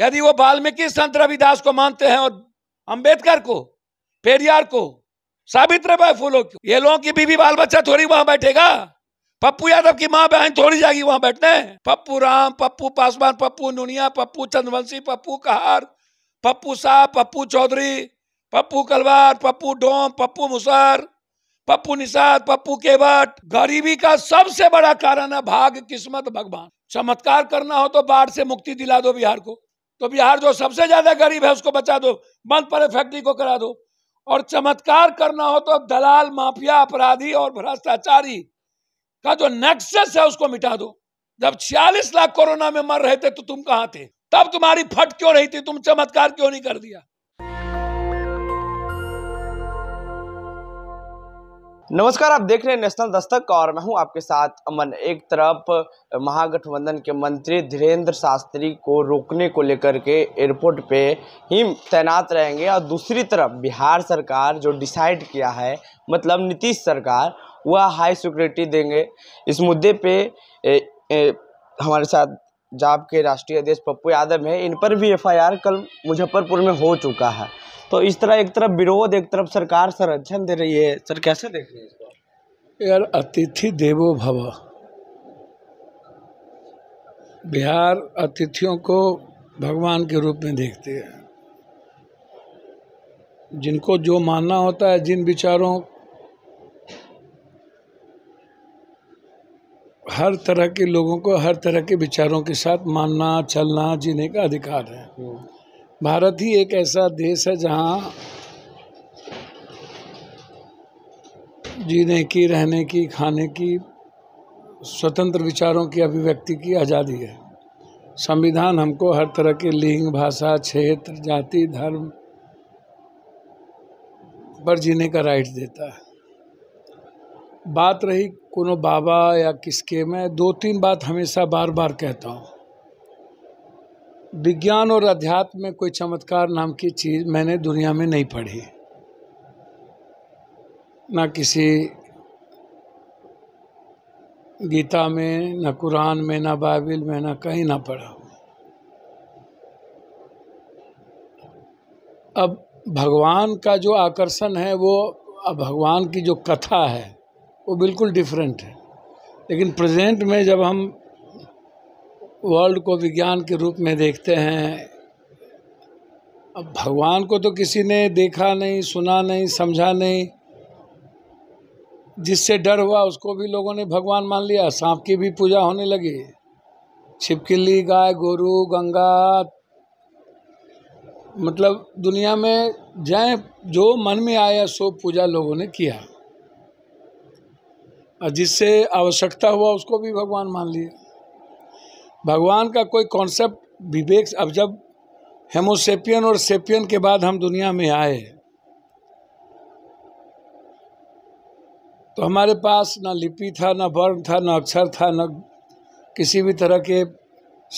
यदि वो वाल्मीकि संत रविदास को मानते हैं और अंबेडकर को पेरियार को सावित्री बाई फूलो को ये लोगों की बीवी बाल बच्चा थोड़ी वहां बैठेगा पप्पू यादव की माँ बहन थोड़ी जाएगी वहां बैठने पप्पू राम पप्पू पासवान पप्पू नुनिया पप्पू चंद्रवंशी पप्पू कहार पप्पू साह पप्पू चौधरी पप्पू कलवार पप्पू डोम पप्पू मुसर पप्पू निषाद पप्पू केवट गरीबी का सबसे बड़ा कारण है भाग किस्मत भगवान चमत्कार करना हो तो बाढ़ से मुक्ति दिला दो बिहार को तो बिहार जो सबसे ज्यादा गरीब है उसको बचा दो बंद पड़े फैक्ट्री को करा दो और चमत्कार करना हो तो दलाल माफिया अपराधी और भ्रष्टाचारी का जो नेक्सेस है उसको मिटा दो जब 46 लाख कोरोना में मर रहे थे तो तुम कहाँ थे तब तुम्हारी फट क्यों रही थी तुम चमत्कार क्यों नहीं कर दिया नमस्कार आप देख रहे हैं नेशनल दस्तक और मैं हूं आपके साथ अमन एक तरफ महागठबंधन के मंत्री धीरेन्द्र शास्त्री को रोकने को लेकर के एयरपोर्ट पे ही तैनात रहेंगे और दूसरी तरफ बिहार सरकार जो डिसाइड किया है मतलब नीतीश सरकार वह हाई सिक्योरिटी देंगे इस मुद्दे पे ए, ए, हमारे साथ जाप के राष्ट्रीय अध्यक्ष पप्पू यादव है इन पर भी एफ़ कल मुजफ्फरपुर में हो चुका है तो इस तरह एक तरफ विरोध एक तरफ सरकार संरक्षण दे रही है सर कैसे देख रही है इसको यार अतिथि देवो भव बिहार अतिथियों को भगवान के रूप में देखते हैं जिनको जो मानना होता है जिन विचारों हर तरह के लोगों को हर तरह के विचारों के साथ मानना चलना जीने का अधिकार है हम्म। भारत ही एक ऐसा देश है जहाँ जीने की रहने की खाने की स्वतंत्र विचारों की अभिव्यक्ति की आज़ादी है संविधान हमको हर तरह के लिंग भाषा क्षेत्र जाति धर्म पर जीने का राइट देता है बात रही कोनो बाबा या किसके मैं दो तीन बात हमेशा बार बार कहता हूँ विज्ञान और अध्यात्म में कोई चमत्कार नाम की चीज़ मैंने दुनिया में नहीं पढ़ी ना किसी गीता में ना कुरान में ना बाइबिल में ना कहीं ना पढ़ा हुआ अब भगवान का जो आकर्षण है वो अब भगवान की जो कथा है वो बिल्कुल डिफरेंट है लेकिन प्रेजेंट में जब हम वर्ल्ड को विज्ञान के रूप में देखते हैं अब भगवान को तो किसी ने देखा नहीं सुना नहीं समझा नहीं जिससे डर हुआ उसको भी लोगों ने भगवान मान लिया सांप की भी पूजा होने लगी छिपकिली गाय गोरू गंगा मतलब दुनिया में जय जो मन में आया सो पूजा लोगों ने किया और जिससे आवश्यकता हुआ उसको भी भगवान मान लिया भगवान का कोई कॉन्सेप्ट विवेक अब जब हेमोसेपियन और सेपियन के बाद हम दुनिया में आए तो हमारे पास ना लिपि था ना वर्ण था ना अक्षर था ना किसी भी तरह के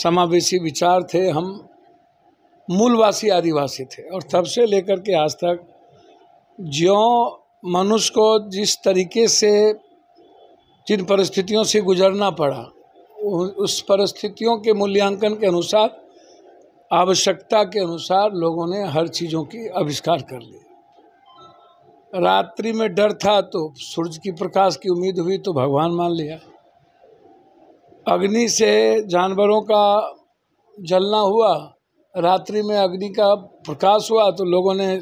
समावेशी विचार थे हम मूलवासी आदिवासी थे और तब से लेकर के आज तक जो मनुष्य को जिस तरीके से जिन परिस्थितियों से गुजरना पड़ा उस परिस्थितियों के मूल्यांकन के अनुसार आवश्यकता के अनुसार लोगों ने हर चीज़ों की आविष्कार कर लिया रात्रि में डर था तो सूर्य की प्रकाश की उम्मीद हुई तो भगवान मान लिया अग्नि से जानवरों का जलना हुआ रात्रि में अग्नि का प्रकाश हुआ तो लोगों ने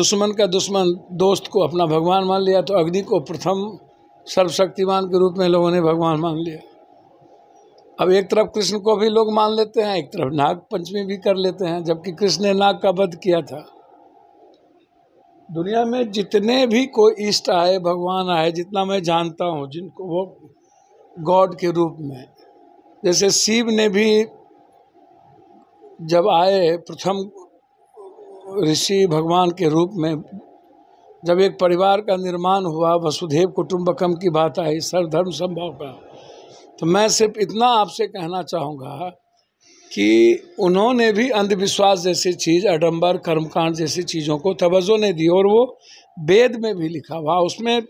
दुश्मन का दुश्मन दोस्त को अपना भगवान मान लिया तो अग्नि को प्रथम सर्वशक्तिमान के रूप में लोगों ने भगवान मान लिया अब एक तरफ कृष्ण को भी लोग मान लेते हैं एक तरफ नाग पंचमी भी कर लेते हैं जबकि कृष्ण ने नाग का वध किया था दुनिया में जितने भी कोई इष्ट आए भगवान आए जितना मैं जानता हूँ जिनको वो गॉड के रूप में जैसे शिव ने भी जब आए प्रथम ऋषि भगवान के रूप में जब एक परिवार का निर्माण हुआ वसुधेव कुटुम्बकम की बात आई सर्वधर्म संभव का तो मैं सिर्फ इतना आपसे कहना चाहूँगा कि उन्होंने भी अंधविश्वास जैसी चीज़ अडम्बर कर्मकांड जैसी चीज़ों को तवज्जो ने दी और वो वेद में भी लिखा हुआ उसमें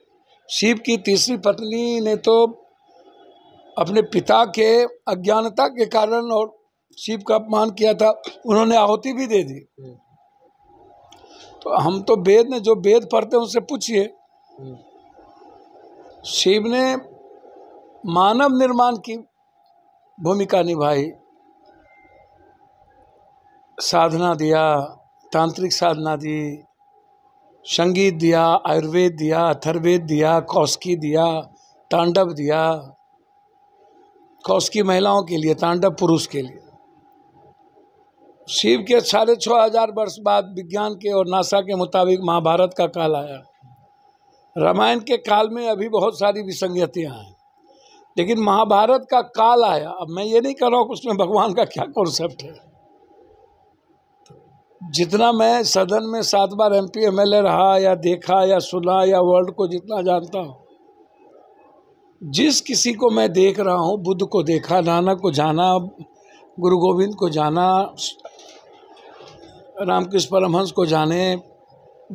शिव की तीसरी पत्नी ने तो अपने पिता के अज्ञानता के कारण और शिव का अपमान किया था उन्होंने आहुति भी दे दी तो हम तो वेद ने जो वेद पढ़ते हैं उनसे पूछिए हम्म। शिव ने मानव निर्माण की भूमिका निभाई साधना दिया तांत्रिक साधना दी संगीत दिया आयुर्वेद दिया अथर्वेद दिया कौस्की दिया तांडव दिया कौस्की महिलाओं के लिए तांडव पुरुष के लिए शिव के साढ़े छः हजार वर्ष बाद विज्ञान के और नासा के मुताबिक महाभारत का काल आया रामायण के काल में अभी बहुत सारी विसंगतियाँ हैं लेकिन महाभारत का काल आया अब मैं ये नहीं कह रहा हूँ उसमें भगवान का क्या कॉन्सेप्ट है जितना मैं सदन में सात बार M P M L A रहा या देखा या सुना या वर्ल्ड को जितना जानता हूँ जिस किसी को मैं देख रहा हूँ बुद्ध को देखा नानक को जाना गुरु गोविंद को जाना रामकृष्ण परमहंस को जाने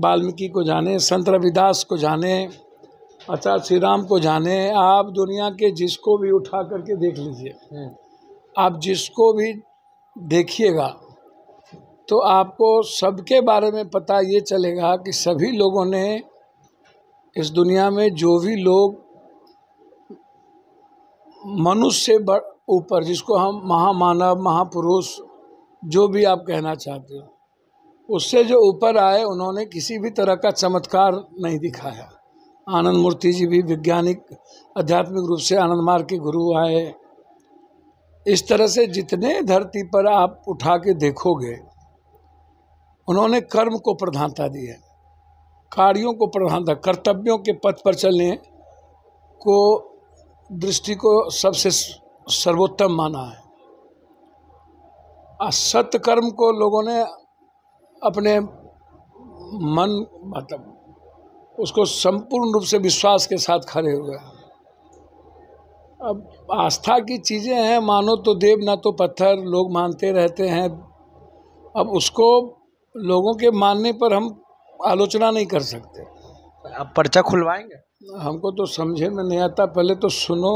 वाल्मीकि को जाने संत रविदास को जाने अच्छा श्री राम को जाने आप दुनिया के जिसको भी उठा करके देख लीजिए हम्म। आप जिसको भी देखिएगा तो आपको सबके बारे में पता ये चलेगा कि सभी लोगों ने इस दुनिया में जो भी लोग मनुष्य से ऊपर जिसको हम महामानव महापुरुष जो भी आप कहना चाहते हो उससे जो ऊपर आए उन्होंने किसी भी तरह का चमत्कार नहीं दिखाया आनंद मूर्ति जी भी वैज्ञानिक आध्यात्मिक रूप से आनंद मार्ग के गुरु आए इस तरह से जितने धरती पर आप उठा के देखोगे उन्होंने कर्म को प्रधानता दी है कार्यों को प्रधानता कर्तव्यों के पथ पर चलने को दृष्टि को सबसे सर्वोत्तम माना है असत कर्म को लोगों ने अपने मन मतलब उसको संपूर्ण रूप से विश्वास के साथ खड़े हुए अब आस्था की चीज़ें हैं मानो तो देव ना तो पत्थर लोग मानते रहते हैं अब उसको लोगों के मानने पर हम आलोचना नहीं कर सकते आप पर्चा खुलवाएंगे हमको तो समझे में नहीं आता पहले तो सुनो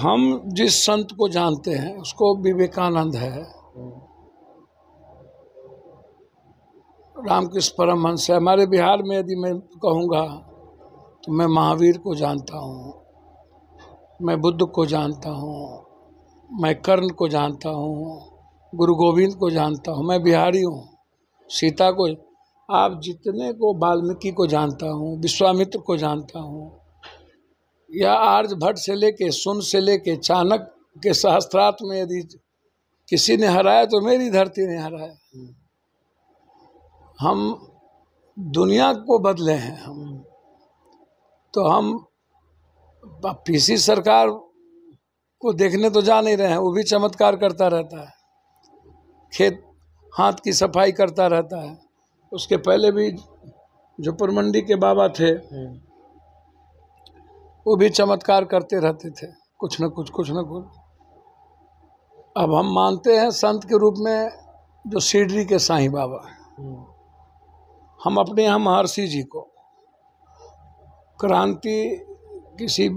हम जिस संत को जानते हैं उसको विवेकानंद है रामकृष्ण परमहंस है हमारे बिहार में यदि मैं कहूँगा तो मैं महावीर को जानता हूँ मैं बुद्ध को जानता हूँ मैं कर्ण को जानता हूँ गुरु गोविंद को जानता हूँ मैं बिहारी हूँ सीता को आप जितने को वाल्मीकि को जानता हूँ विश्वामित्र को जानता हूँ या आर्यभट्ट से लेके सुन से लेके चाणक्य के शास्त्रार्थ में यदि किसी ने हराया तो मेरी धरती ने हराया हम दुनिया को बदले हैं हम तो हम पीसी सरकार को देखने तो जा नहीं रहे हैं वो भी चमत्कार करता रहता है खेत हाथ की सफाई करता रहता है उसके पहले भी जुपुर मंडी के बाबा थे वो भी चमत्कार करते रहते थे कुछ न कुछ कुछ न कुछ अब हम मानते हैं संत के रूप में जो सीढ़ी के साईं बाबा हैं हम्म। हम अपने यहाँ महर्षि जी को क्रांति किसी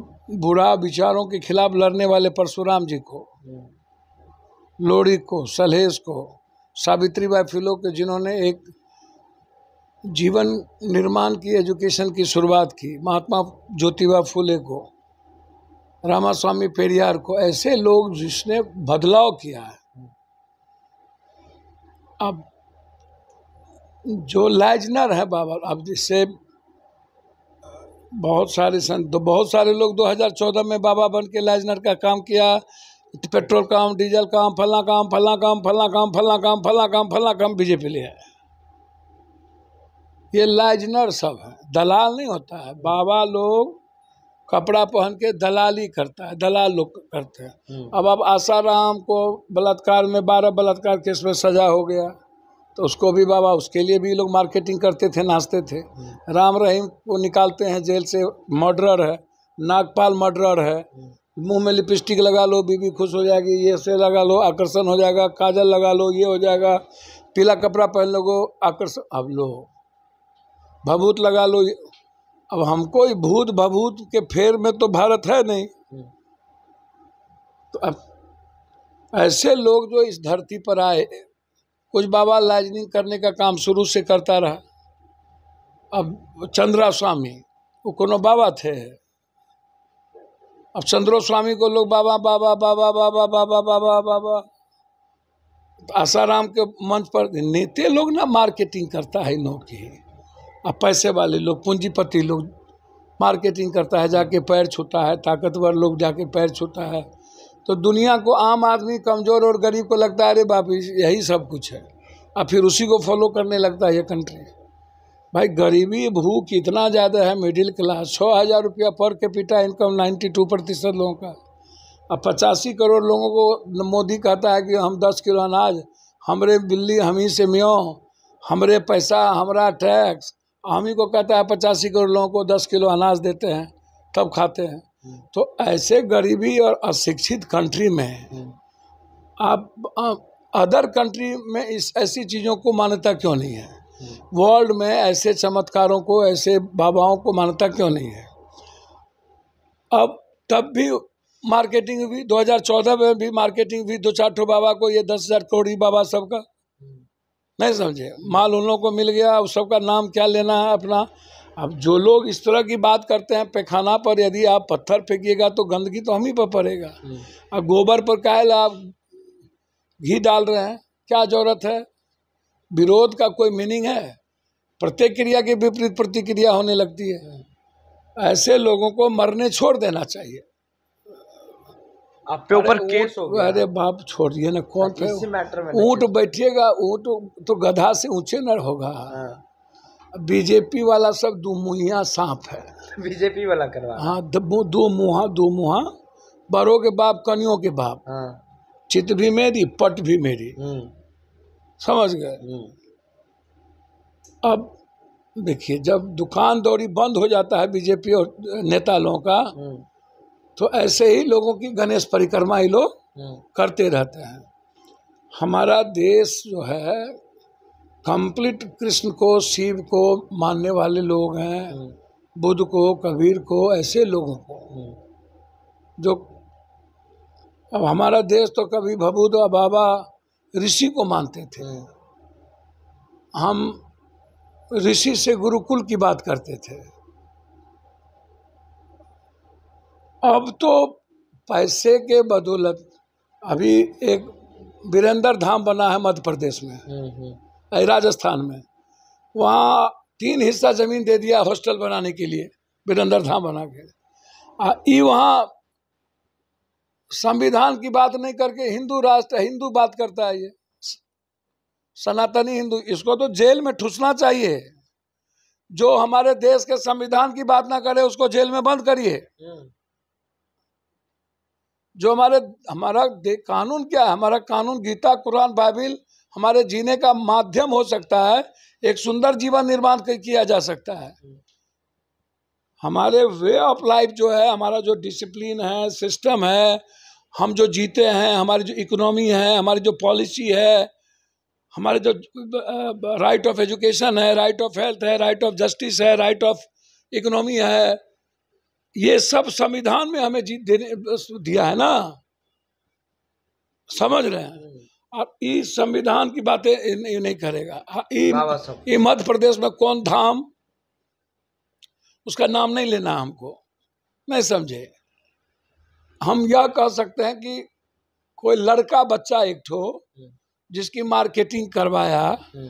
बुरा विचारों के खिलाफ लड़ने वाले परशुराम जी को लोड़ी को सलेस को सावित्री बाई फुले के जिन्होंने एक जीवन निर्माण की एजुकेशन की शुरुआत की महात्मा ज्योतिबा फुले को रामास्वामी पेरियार को ऐसे लोग जिसने बदलाव किया है अब जो लाइजनर है बाबा अब जिससे बहुत सारे सन तो बहुत सारे लोग 2014 में बाबा बन के लाइजनर का काम किया पेट्रोल काम डीजल काम फला काम फला काम फला काम फला काम फला काम फला काम बीजेपी ले ये लाइजनर सब है दलाल नहीं होता है बाबा लोग कपड़ा पहन के दलाली करता है दलाल लोग करते हैं हम्म। अब अब आसाराम को बलात्कार में बारह बलात्कार केस में सजा हो गया तो उसको भी बाबा उसके लिए भी लोग मार्केटिंग करते थे नाचते थे हम्म। राम रहीम को निकालते हैं जेल से मर्डरर है नागपाल मर्डरर है मुंह में लिपस्टिक लगा लो बीबी खुश हो जाएगी ये से लगा लो आकर्षण हो जाएगा काजल लगा लो ये हो जाएगा पीला कपड़ा पहन लोगो आकर्षण अब लो भभूत लगा लो अब हमको भूत भभूत के फेर में तो भारत है नहीं हम्म। तो अब ऐसे लोग जो इस धरती पर आए कुछ बाबा लाइजनिंग करने का काम शुरू से करता रहा अब चंद्रा स्वामी वो कोनो बाबा थे अब चंद्रो स्वामी को लोग बाबा बाबा बाबा बाबा बाबा बाबा बाबा आसाराम के मंच पर नेते लोग ना मार्केटिंग करता है इनों की अब पैसे वाले लोग पूंजीपति लोग मार्केटिंग करता है जाके पैर छूता है ताकतवर लोग जाके पैर छूता है तो दुनिया को आम आदमी कमज़ोर और गरीब को लगता है अरे बाप यही सब कुछ है और फिर उसी को फॉलो करने लगता है ये कंट्री भाई गरीबी भूख इतना ज़्यादा है मिडिल क्लास छः हज़ार रुपया per capita income ninety two प्रतिशत लोगों का अब पचासी करोड़ लोगों को मोदी कहता है कि हम दस किलो अनाज हमरे बिल्ली हम ही से म्यो हमरे पैसा हमारा टैक्स हम ही को कहता है पचासी करोड़ लोगों को दस किलो अनाज देते हैं तब खाते हैं तो ऐसे गरीबी और अशिक्षित कंट्री में आप अदर कंट्री में इस ऐसी चीज़ों को मान्यता क्यों नहीं है वर्ल्ड में ऐसे चमत्कारों को ऐसे बाबाओं को मान्यता क्यों नहीं है अब तब भी मार्केटिंग भी 2014 में भी मार्केटिंग भी दो चार ठो बाबा को ये दस हज़ार करोड़ी बाबा सबका हम्म। नहीं समझे माल उन लोगों को मिल गया उस सबका नाम क्या लेना है अपना अब जो लोग इस तरह की बात करते हैं पैखाना पर यदि आप पत्थर फेंकिएगा तो गंदगी तो हम ही पर पड़ेगा हम्म। अब गोबर पर कायल आप घी डाल रहे हैं क्या जरूरत है विरोध का कोई मीनिंग है प्रतिक्रिया के विपरीत प्रतिक्रिया होने लगती है ऐसे लोगों को मरने छोड़ देना चाहिए आप पे ऊपर केस हो गया अरे बाप छोड़िए ना कौन ऊँट बैठिएगा ऊँट तो गधा से ऊंचे न होगा हाँ। बीजेपी वाला सब दो मुहिया सांप है बीजेपी वाला करवा हाँ दो मुहा दो मुहा बड़ों के बाप कनियों के बाप हाँ। चित भी मेरी पट भी मेरी हम्म। समझ गए हम्म। अब देखिए जब दुकान दौरी बंद हो जाता है बीजेपी और नेता लोगों का हम्म। तो ऐसे ही लोगों की गणेश परिक्रमा ही लोग करते रहते हैं हमारा देश जो है कंप्लीट कृष्ण को शिव को मानने वाले लोग हैं हम्म। बुद्ध को कबीर को ऐसे लोगों को हम्म। जो अब हमारा देश तो कभी भबूद और तो बाबा ऋषि को मानते थे हम्म। हम ऋषि से गुरुकुल की बात करते थे अब तो पैसे के बदौलत अभी एक वीरेंद्र धाम बना है मध्य प्रदेश में राजस्थान में वहाँ तीन हिस्सा ज़मीन दे दिया हॉस्टल बनाने के लिए बिरंदर धाम बना के ये वहाँ संविधान की बात नहीं करके हिंदू राष्ट्र हिंदू बात करता है ये सनातनी हिंदू इसको तो जेल में ठुसना चाहिए जो हमारे देश के संविधान की बात ना करे उसको जेल में बंद करिए जो हमारे हमारा कानून क्या है हमारा कानून गीता कुरान बाइबिल हमारे जीने का माध्यम हो सकता है एक सुंदर जीवन निर्माण किया जा सकता है हमारे वे ऑफ लाइफ जो है हमारा जो डिसिप्लिन है सिस्टम है हम जो जीते हैं हमारी जो इकोनॉमी है हमारी जो पॉलिसी है हमारे जो राइट ऑफ एजुकेशन है राइट ऑफ हेल्थ है राइट ऑफ जस्टिस है राइट ऑफ इकोनॉमी है ये सब संविधान में हमें जीत देने दिया है ना समझ रहे हैं अब इस संविधान की बातें ये नहीं करेगा हाँ, ये मध्य प्रदेश में कौन धाम उसका नाम नहीं लेना हमको नहीं समझे हम यह कह सकते हैं कि कोई लड़का बच्चा एक ठो जिसकी मार्केटिंग करवाया हम्म।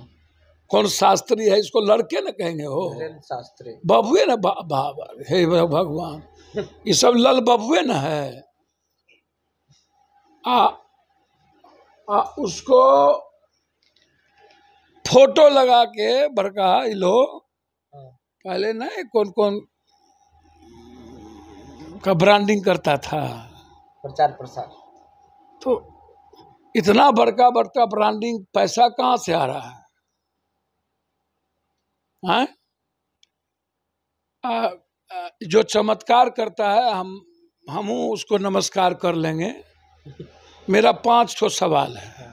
कौन शास्त्री है इसको लड़के ना कहेंगे हो शास्त्री बबुए ना बा, बाबा हे भगवान ये सब लल बबुए ना है आ आ, उसको फोटो लगा के बड़का इलो हाँ। पहले ना कौन कौन का ब्रांडिंग करता था प्रचार प्रसार तो इतना बड़का बड़का ब्रांडिंग पैसा कहाँ से आ रहा है हैं? हाँ? आ, जो चमत्कार करता है हम हम उसको नमस्कार कर लेंगे मेरा पाँच ठो सवाल है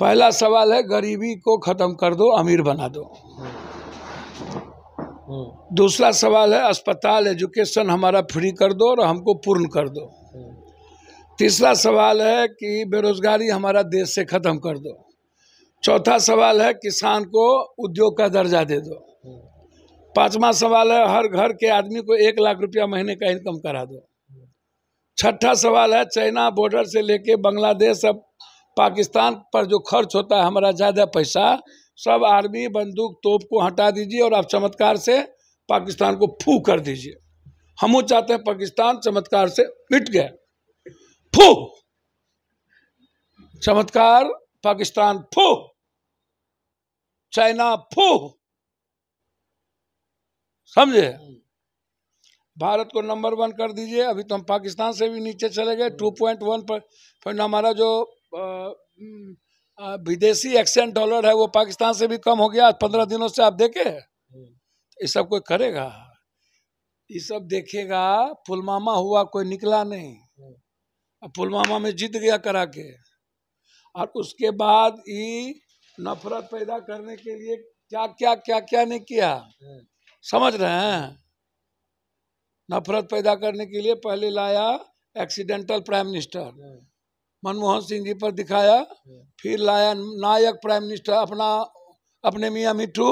पहला सवाल है गरीबी को ख़त्म कर दो अमीर बना दो दूसरा सवाल है अस्पताल एजुकेशन हमारा फ्री कर दो और हमको पूर्ण कर दो तीसरा सवाल है कि बेरोज़गारी हमारा देश से ख़त्म कर दो चौथा सवाल है किसान को उद्योग का दर्जा दे दो पांचवा सवाल है हर घर के आदमी को एक लाख रुपया महीने का इनकम करा दो छठा सवाल है चाइना बॉर्डर से लेके बांग्लादेश अब पाकिस्तान पर जो खर्च होता है हमारा ज़्यादा पैसा सब आर्मी बंदूक तोप को हटा दीजिए और आप चमत्कार से पाकिस्तान को फू कर दीजिए हम चाहते हैं पाकिस्तान चमत्कार से मिट गया फू चमत्कार पाकिस्तान फू चाइना फू समझे भारत को नंबर वन कर दीजिए अभी तो हम पाकिस्तान से भी नीचे चले गए हम्म। टू पॉइंट वन पर फिर हमारा जो हम्म, विदेशी एक्सचेंज डॉलर है वो पाकिस्तान से भी कम हो गया पंद्रह दिनों से आप देखे हम्म। तो ये सब कोई करेगा ये सब देखेगा पुलवामा हुआ कोई निकला नहीं अब पुलवामा में जीत गया करा के और उसके बाद ये नफरत पैदा करने के लिए क्या क्या क्या क्या, क्या नहीं किया समझ रहे हैं नफरत पैदा करने के लिए पहले लाया accidental prime minister Manmohan Singh ji पर दिखाया फिर लाया नायक प्राइम मिनिस्टर अपना अपने मियाँ मिट्टू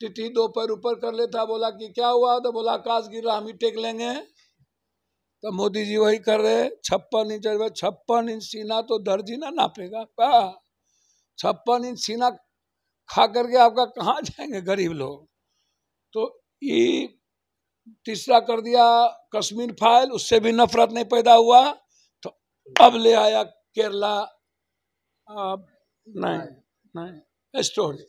टिटी दो पैर ऊपर कर लेता बोला कि क्या हुआ तो बोला आकाश गिर रहा हम ही टेक लेंगे तो मोदी जी वही कर रहे छप्पन इंच छप्पन इंच सीना तो दर्जी ना नापेगा क्या छप्पन इंच सीना खा करके आपका कहाँ जाएंगे गरीब लोग तो ये तीसरा कर दिया कश्मीर फाइल उससे भी नफरत नहीं पैदा हुआ तो अब ले आया केरला अब नहीं नहीं स्टोरी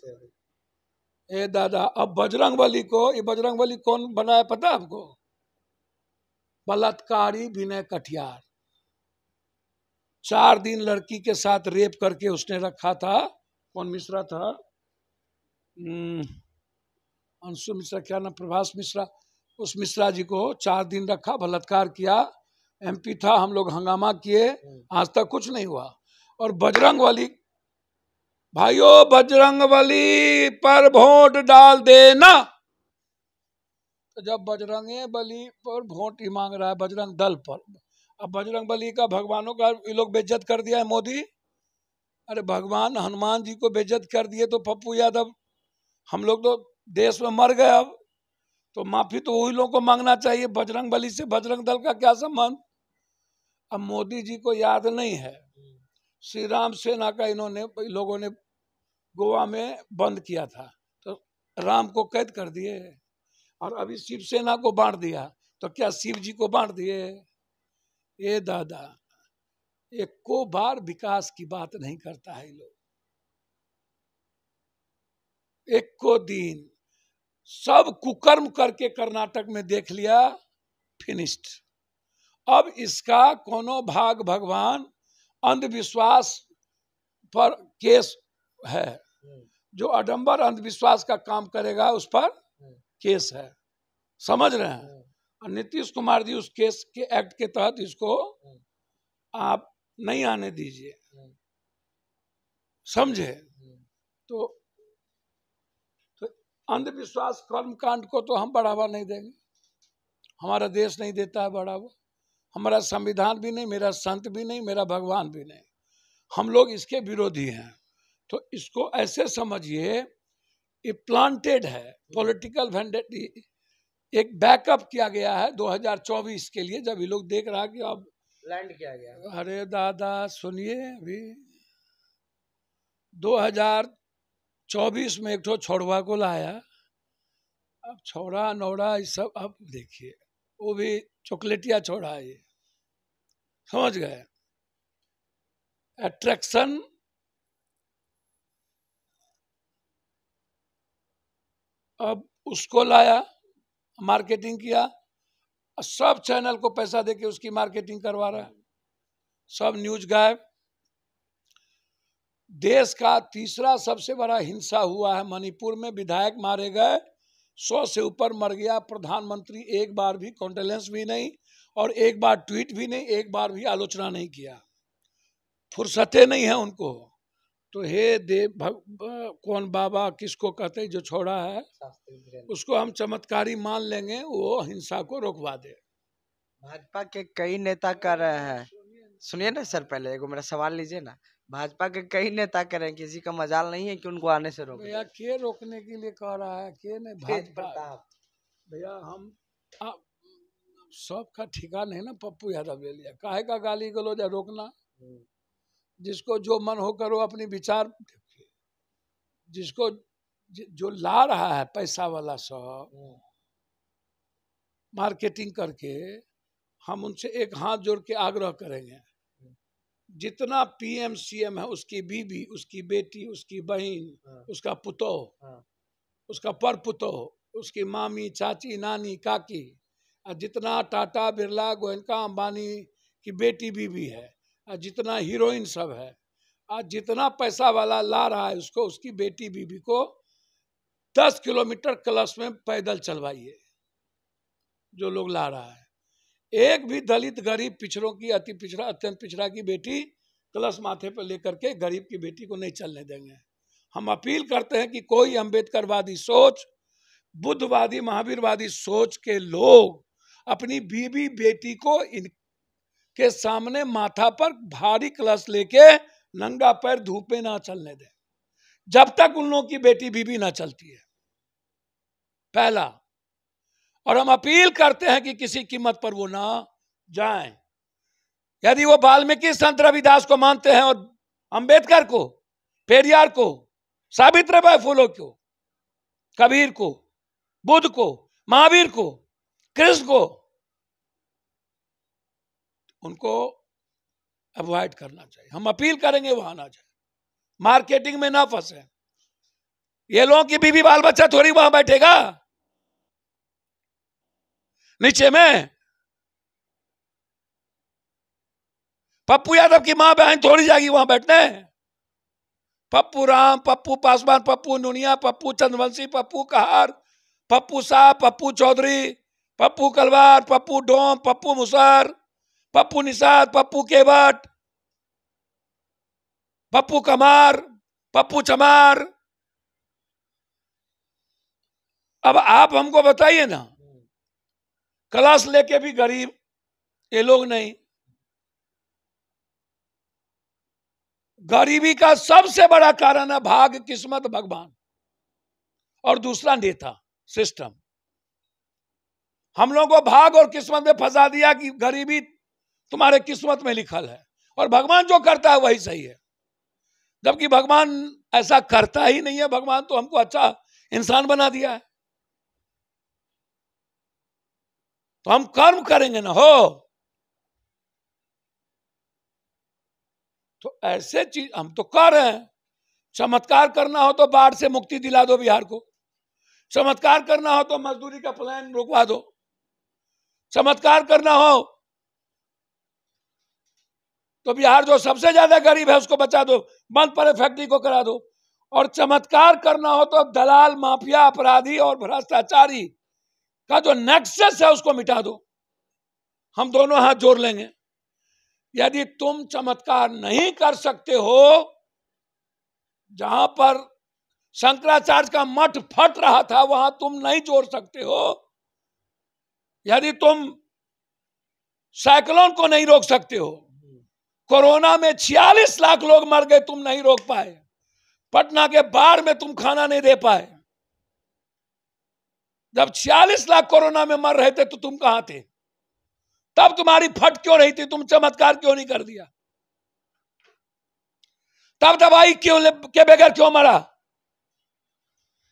ए दादा अब बजरंग बली को ये बजरंग बली कौन बनाया पता आपको बलात्कारी विनय कटियार चार दिन लड़की के साथ रेप करके उसने रखा था कौन मिश्रा था हम्म, अंशु मिश्रा क्या ना प्रभाष मिश्रा उस मिश्रा जी को चार दिन रखा बलात्कार किया एमपी था हम लोग हंगामा किए आज तक कुछ नहीं हुआ और बजरंग वाली भाइयो बजरंग बली पर वोट डाल देना तो जब बजरंगे बली पर वोट ही मांग रहा है बजरंग दल पर अब बजरंग बली का भगवानों का ये लोग बेज्जत कर दिया है मोदी अरे भगवान हनुमान जी को बेज्जत कर दिए तो पप्पू यादव हम लोग तो देश में मर गए अब तो माफी तो वही लोगों को मांगना चाहिए बजरंग बली से बजरंग दल का क्या संबंध अब मोदी जी को याद नहीं है श्री राम सेना का इन्होंने लोगों ने गोवा में बंद किया था तो राम को कैद कर दिए और अभी शिवसेना को बांट दिया तो क्या शिव जी को बांट दिए ये दादा एक को बार विकास की बात नहीं करता है लोग एक को दिन सब कुकर्म करके कर्नाटक में देख लिया फिनिश्ड अब इसका कोनो भाग भगवान अंधविश्वास पर केस है जो अडम्बर अंधविश्वास का काम करेगा उस पर केस है समझ रहे हैं नीतीश कुमार जी उस केस के एक्ट के तहत इसको आप नहीं आने दीजिए समझे तो अंधविश्वास कर्म कांड को तो हम बढ़ावा नहीं देंगे हमारा देश नहीं देता है बढ़ावा हमारा संविधान भी नहीं मेरा संत भी नहीं मेरा भगवान भी नहीं हम लोग इसके विरोधी हैं तो इसको ऐसे समझिए ये प्लांटेड है पॉलिटिकल वेंडेटी एक बैकअप किया गया है 2024 के लिए जब ये लोग देख रहा कि अब लैंड किया गया अरे दादा सुनिए अभी चौबीस में एक ठो छोड़वा को लाया अब छोड़ा नौड़ा ये सब अब देखिए वो भी चॉकलेटिया छोड़ा ये समझ गए अट्रैक्शन अब उसको लाया मार्केटिंग किया सब चैनल को पैसा देके उसकी मार्केटिंग करवा रहा है सब न्यूज गायब देश का तीसरा सबसे बड़ा हिंसा हुआ है मणिपुर में विधायक मारे गए सौ से ऊपर मर गया प्रधानमंत्री एक बार भी कॉन्टेलेंस भी नहीं और एक बार ट्वीट भी नहीं एक बार भी आलोचना नहीं किया फुर्सतें नहीं है उनको तो हे देव भग, कौन बाबा किसको कहते जो छोड़ा है उसको हम चमत्कारी मान लेंगे वो हिंसा को रोकवा दे भाजपा के कई नेता कर रहे हैं सुनिए ना सर पहले एक मेरा सवाल लीजिए ना भाजपा के कई नेता कह रहे हैं किसी का मजाल नहीं है कि उनको आने से रोक भैया के रोकने के लिए कह रहा है के नहीं भाजपा भैया हम सबका ठिकान है ना पप्पू यादव ले लिया काहे का गाली गलोज रोकना हम्म। जिसको जो मन हो करो अपने विचार जिसको जो ला रहा है पैसा वाला सब हम्म। मार्केटिंग करके हम उनसे एक हाथ जोड़ के आग्रह करेंगे जितना सी एम है उसकी बीबी उसकी बेटी उसकी बहन हाँ। उसका पुतो हाँ। उसका पर पुतो उसकी मामी चाची नानी काकी और जितना टाटा बिरला गोयनका अम्बानी की बेटी बीबी है और जितना हीरोइन सब है और जितना पैसा वाला ला रहा है उसको उसकी बेटी बीबी को दस किलोमीटर क्लस में पैदल चलवाइए जो लोग ला रहा है एक भी दलित गरीब पिछड़ों की अति पिछड़ा अत्यंत पिछड़ा की बेटी कलश माथे पर लेकर के गरीब की बेटी को नहीं चलने देंगे हम अपील करते हैं कि कोई अम्बेडकरवादी सोच बुद्धवादी महावीरवादी सोच के लोग अपनी बीबी बेटी को इनके सामने माथा पर भारी कलश लेके नंगा पैर धूप में ना चलने दें जब तक उन लोगों की बेटी बीबी ना चलती है पहला और हम अपील करते हैं कि किसी कीमत पर वो ना जाएं यदि वो वाल्मीकि संत रविदास को मानते हैं और अंबेडकर को पेरियार को सावित्र बाई फूलो को कबीर को बुद्ध को महावीर को कृष्ण को उनको अवॉइड करना चाहिए हम अपील करेंगे वहां ना जाए मार्केटिंग में ना फंसे ये लोगों की बीवी बाल बच्चा थोड़ी वहां बैठेगा नीचे में पप्पू यादव की मां बहन थोड़ी जाएगी वहां बैठने पप्पू राम पप्पू पासवान पप्पू नुनिया पप्पू चंद्रवंशी पप्पू कहार पप्पू साह पप्पू चौधरी पप्पू कलवार पप्पू डोम पप्पू मुसर पप्पू निषाद पप्पू केवट पप्पू कमार पप्पू चमार अब आप हमको बताइए ना क्लास लेके भी गरीब ये लोग नहीं गरीबी का सबसे बड़ा कारण है भाग किस्मत भगवान और दूसरा नेता सिस्टम हम लोगों को भाग और किस्मत में फंसा दिया कि गरीबी तुम्हारे किस्मत में लिखल है और भगवान जो करता है वही सही है जबकि भगवान ऐसा करता ही नहीं है भगवान तो हमको अच्छा इंसान बना दिया है तो हम कर्म करेंगे ना हो तो ऐसे चीज हम तो कर रहे हैं चमत्कार करना हो तो बाढ़ से मुक्ति दिला दो बिहार को चमत्कार करना हो तो मजदूरी का प्लान रोकवा दो चमत्कार करना हो तो बिहार जो सबसे ज्यादा गरीब है उसको बचा दो बंद पड़े फैक्ट्री को करा दो और चमत्कार करना हो तो दलाल माफिया अपराधी और भ्रष्टाचारी का जो नेक्सेस है उसको मिटा दो हम दोनों हाथ जोड़ लेंगे यदि तुम चमत्कार नहीं कर सकते हो जहां पर शंकराचार्य का मठ फट रहा था वहां तुम नहीं जोड़ सकते हो यदि तुम साइक्लोन को नहीं रोक सकते हो कोरोना में छियालीस लाख लोग मर गए तुम नहीं रोक पाए पटना के बाढ़ में तुम खाना नहीं दे पाए जब 46 लाख कोरोना में मर रहे थे तो तुम कहां थे तब तुम्हारी फट क्यों रही थी तुम चमत्कार क्यों नहीं कर दिया तब दवाई क्यों के बगैर क्यों मरा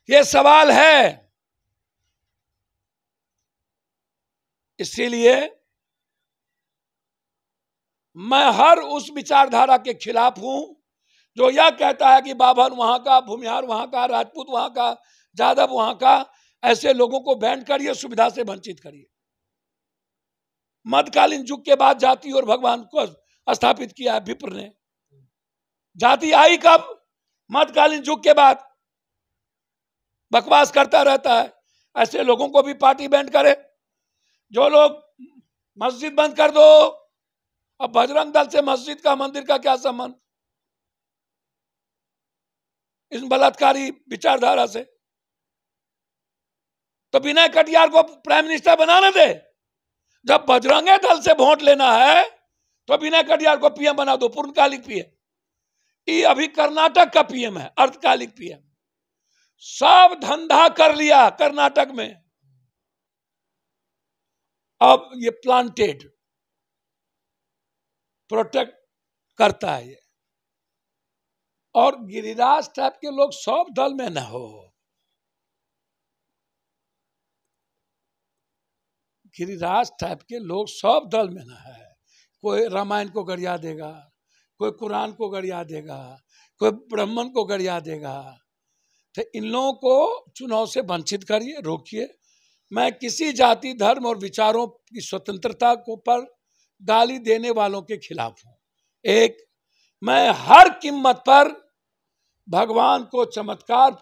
यह सवाल है इसीलिए मैं हर उस विचारधारा के खिलाफ हूं जो यह कहता है कि बाभन वहां का भूमिहार वहां का राजपूत वहां का जादव वहां का ऐसे लोगों को बैन करिए सुविधा से वंचित करिए मध्यकालीन युग के बाद जाति और भगवान को स्थापित किया है विप्र ने जाति आई कब मध्यकालीन युग के बाद बकवास करता रहता है ऐसे लोगों को भी पार्टी बैंड करे जो लोग मस्जिद बंद कर दो अब बजरंग दल से मस्जिद का मंदिर का क्या संबंध इस बलात्कारी विचारधारा से तो विनय कटियार को प्राइम मिनिस्टर बनाने दे जब बजरंगे दल से वोट लेना है तो विनय कटियार को पीएम बना दो पूर्णकालिक पीएम ये अभी कर्नाटक का पीएम है अर्धकालिक पीएम सब धंधा कर लिया कर्नाटक में अब ये प्लांटेड प्रोटेक्ट करता है ये और गिरिराज टाइप के लोग सब दल में न हो गिरिराज टाइप के लोग सब दल में ना है कोई रामायण को गरिया देगा कोई कुरान को गरिया देगा कोई ब्राह्मण को गरिया देगा तो इन लोगों को चुनाव से वंचित करिए रोकिए मैं किसी जाति धर्म और विचारों की स्वतंत्रता को पर गाली देने वालों के खिलाफ हूँ एक मैं हर कीमत पर भगवान को चमत्कार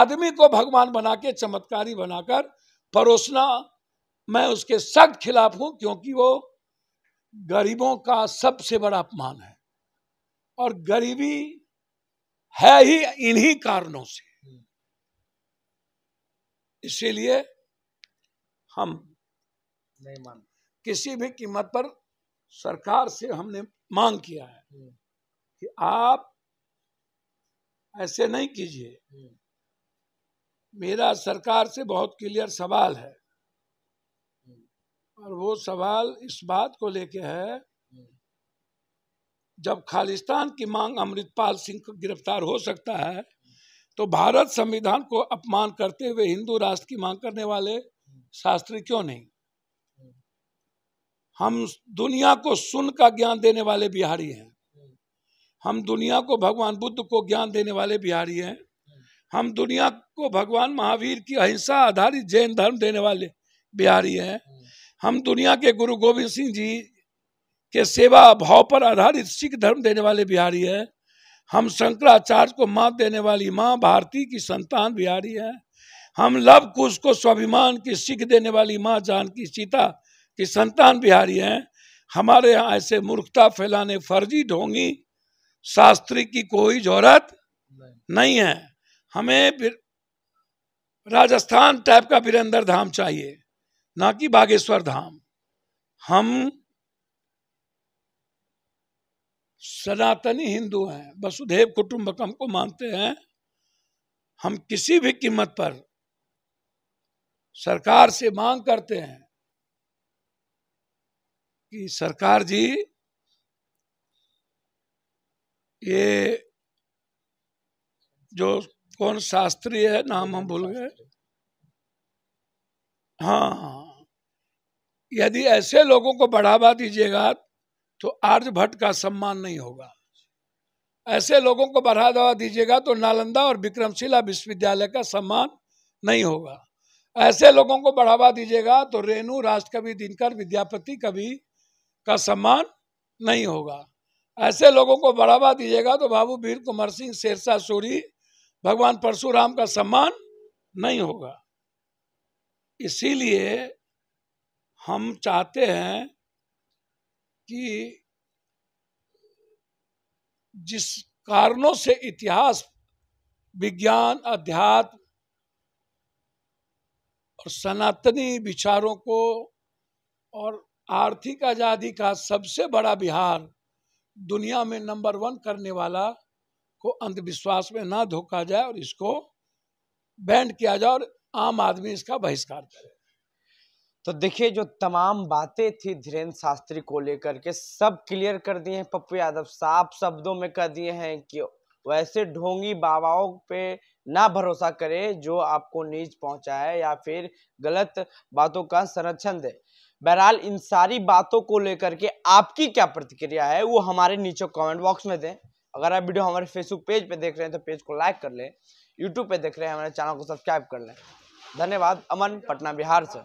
आदमी को भगवान बना के चमत्कारी बनाकर परोसना मैं उसके सख्त खिलाफ हूं क्योंकि वो गरीबों का सबसे बड़ा अपमान है और गरीबी है ही इन्हीं कारणों से इसीलिए हम नहीं मान किसी भी कीमत पर सरकार से हमने मांग किया है हम्म। कि आप ऐसे नहीं कीजिए हम्म। मेरा सरकार से बहुत क्लियर सवाल है और वो सवाल इस बात को लेके है जब खालिस्तान की मांग अमृतपाल सिंह को गिरफ्तार हो सकता है तो भारत संविधान को अपमान करते हुए हिंदू राष्ट्र की मांग करने वाले शास्त्री क्यों नहीं हम दुनिया को सुन का ज्ञान देने वाले बिहारी हैं हम दुनिया को भगवान बुद्ध को ज्ञान देने वाले बिहारी हैं हम दुनिया को भगवान महावीर की अहिंसा आधारित जैन धर्म देने वाले बिहारी हैं हम दुनिया के गुरु गोविंद सिंह जी के सेवा भाव पर आधारित सिख धर्म देने वाले बिहारी है हम शंकराचार्य को मात देने वाली माँ भारती की संतान बिहारी है हम लव कुश को स्वाभिमान की सिख देने वाली माँ जानकी सीता की संतान बिहारी हैं हमारे यहाँ ऐसे मूर्खता फैलाने फर्जी ढोंगी शास्त्री की कोई जरूरत नहीं है हमें राजस्थान टाइप का वीरेंद्र धाम चाहिए ना कि बागेश्वर धाम हम सनातनी हिंदू हैं वसुधेव कुटुंबकम को मानते हैं हम किसी भी कीमत पर सरकार से मांग करते हैं कि सरकार जी ये जो कौन शास्त्री है नाम हम भूल गए हाँ, हाँ। यदि ऐसे लोगों को बढ़ावा दीजिएगा तो आर्यभट्ट का सम्मान नहीं होगा ऐसे लोगों को बढ़ावा दीजिएगा तो नालंदा और विक्रमशिला विश्वविद्यालय का सम्मान नहीं होगा ऐसे लोगों को बढ़ावा दीजिएगा तो रेणु राष्ट्रकवि दिनकर विद्यापति कवि का सम्मान नहीं होगा ऐसे लोगों को बढ़ावा दीजिएगा तो बाबू वीर कुंवर सिंह शेरशाह सूरी भगवान परशुराम का सम्मान नहीं होगा इसीलिए हम चाहते हैं कि जिस कारणों से इतिहास विज्ञान अध्यात्म और सनातनी विचारों को और आर्थिक आज़ादी का सबसे बड़ा बिहार दुनिया में नंबर वन करने वाला को अंधविश्वास में ना धोखा जाए और इसको बैंड किया जाए और आम आदमी इसका बहिष्कार करे तो देखिए जो तमाम बातें थी धीरेन्द्र शास्त्री को लेकर के सब क्लियर कर दिए हैं पप्पू यादव साफ शब्दों में कह दिए हैं कि वैसे ढोंगी बाबाओं पे ना भरोसा करें जो आपको नीच पहुंचाए या फिर गलत बातों का संरक्षण दे बहरहाल इन सारी बातों को लेकर के आपकी क्या प्रतिक्रिया है वो हमारे नीचे कमेंट बॉक्स में दें अगर आप वीडियो हमारे फेसबुक पेज पे देख रहे हैं तो पेज को लाइक कर लें यूट्यूब पे देख रहे हैं हमारे चैनल को सब्सक्राइब कर लें धन्यवाद अमन पटना बिहार से